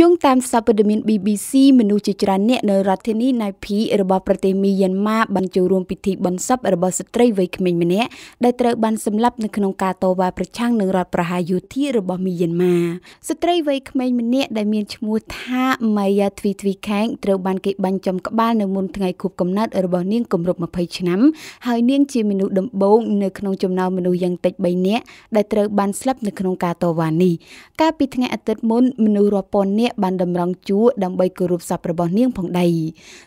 យោងតាមសារព័ត៌មាន BBC មនុស្សជាច្រើនអ្នកនៅរដ្ឋធានីណៃភីរបស់ប្រទេសមីយ៉ាន់ម៉ាបានចូលរួមពិធីបុណ្យសពរបស់ស្ត្រីវ័យក្មេងម្នាក់ដែលត្រូវបានសម្លាប់នៅក្នុងការតវ៉ាប្រឆាំងនឹងរដ្ឋប្រហារយោធារបស់មីយ៉ាន់ម៉ាស្ត្រីវ័យក្មេងម្នាក់ដែលមានឈ្មោះថាម៉ាយ៉ាទ្វីទ្វីខាងត្រូវបានគេបាញ់ចំក្បាលនៅមុនថ្ងៃខួបកំណើតរបស់នាងគម្រប់20ឆ្នាំហើយនាងជាមនុស្សដំបូងនៅក្នុងចំណោមមនុស្សយ៉ាងតិច3នាក់ដែលត្រូវបានស្លាប់នៅក្នុងការតវ៉ានេះកាលពីថ្ងៃអាទិត្យមុនមនុស្សរាប់ពាន់នាក់នាក់បានតម្រង់ជួរដើម្បីគោរពសពរបស់នាងផងដែរ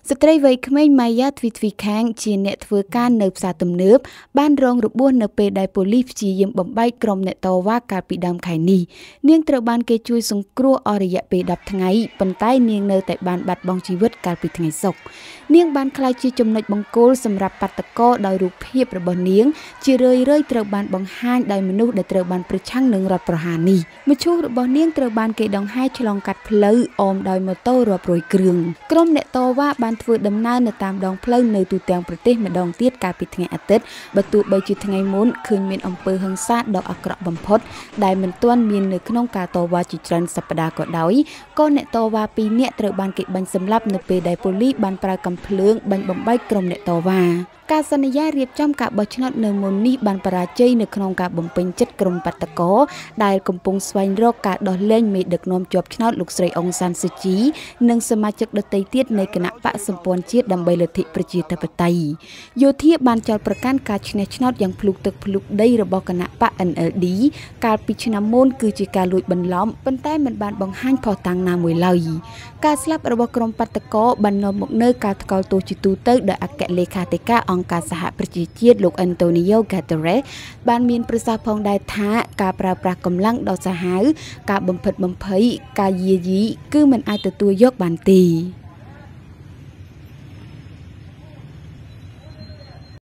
ស្ត្រីវ័យក្មេងម៉ាយ៉ាទ្វីទ្វីខាងជាអ្នកធ្វើការនៅផ្សារទំនើបបានរងរបួសនៅពេលដែលប៉ូលីសព្យាយាមបំបែកក្រុមអ្នកតវ៉ាកាលពីដើមខែនេះនាងត្រូវបានគេជួយសង្គ្រោះអស់រយៈពេល10ថ្ងៃប៉ុន្តែនាងនៅតែបានបាត់បង់ជីវិត កាលពីថ្ងៃសុក្រនាងបានក្លាយជាចំណុចបង្គោលសម្រាប់បាតកោដោយរូបភាពរបស់នាងជារឿយៗត្រូវបានបង្ហាញដោយមនុស្សដែលត្រូវបានប្រឆាំងនឹងរដ្ឋប្រហារនេះមឈូសរបស់នាងត្រូវបានគេដង្ហែឆ្លងកាត់ផ្លូវអមដោយម៉ូតូរាប់រយគ្រឿងក្រុមអ្នកតវ៉ាបានធ្វើដំណើរនៅតាមដងផ្លូវនៅទូទាំងប្រទេសម្ដងទៀតកាលពីថ្ងៃអាទិត្យបើទោះបីជាថ្ងៃមុនឃើញមានអំពើហិង្សាដ៏អាក្រក់បំផុតដែលមិនទាន់មាននៅក្នុងការតវ៉ាជាច្រើនសប្តាហ៍ក៏ដោយក៏អ្នកតវ៉ាពីរនាក់ត្រូវបានគេបាញ់សម្លាប់នៅពេលដែលប៉ូលីសបានប្រើកាំភ្លើងបាញ់បំបែកក្រុមអ្នកតវ៉ាការសន្យារៀបចំការបោះឆ្នោតនៅមុននេះបានបរាជ័យនៅក្នុងការបំពេញចិត្តក្រុមបាតកោដែលកំពុងស្វែងរកការដោះលែងមេដឹកនាំជាប់ឆ្នោតលោកលោកស្រីអុងសានស៊ូជីនិងសមាជិកដទៃទៀតនៃគណៈបកសម្ព័ន្ធជាតិដើម្បីលទ្ធិប្រជាធិបតេយ្យយោធាបានចោទប្រកាន់ការឈ្នះឆ្នោតយ៉ាងភ្លុកទឹកភ្លុកដីរបស់គណៈបក NLD កាលពីឆ្នាំមុនគឺជាការលួចបន្លំប៉ុន្តែមិនបានបង្ហាញផុសតាំងណាមួយឡើយការស្លាប់របស់ក្រុមបាតកោបាននាំមកនូវការថ្កោលទោសជាទូទៅដោយអគ្គលេខាធិការអង្គការសហប្រជាជាតិលោកអិនតូនីយ៉ូ Guterres បានមានប្រសាសន៍ផងដែរថាការប្រើប្រាស់កម្លាំងដ៏សាហាវការបំផិតបំភ័យការយាយីគឺមិនអាចទទួលយកបានទេ។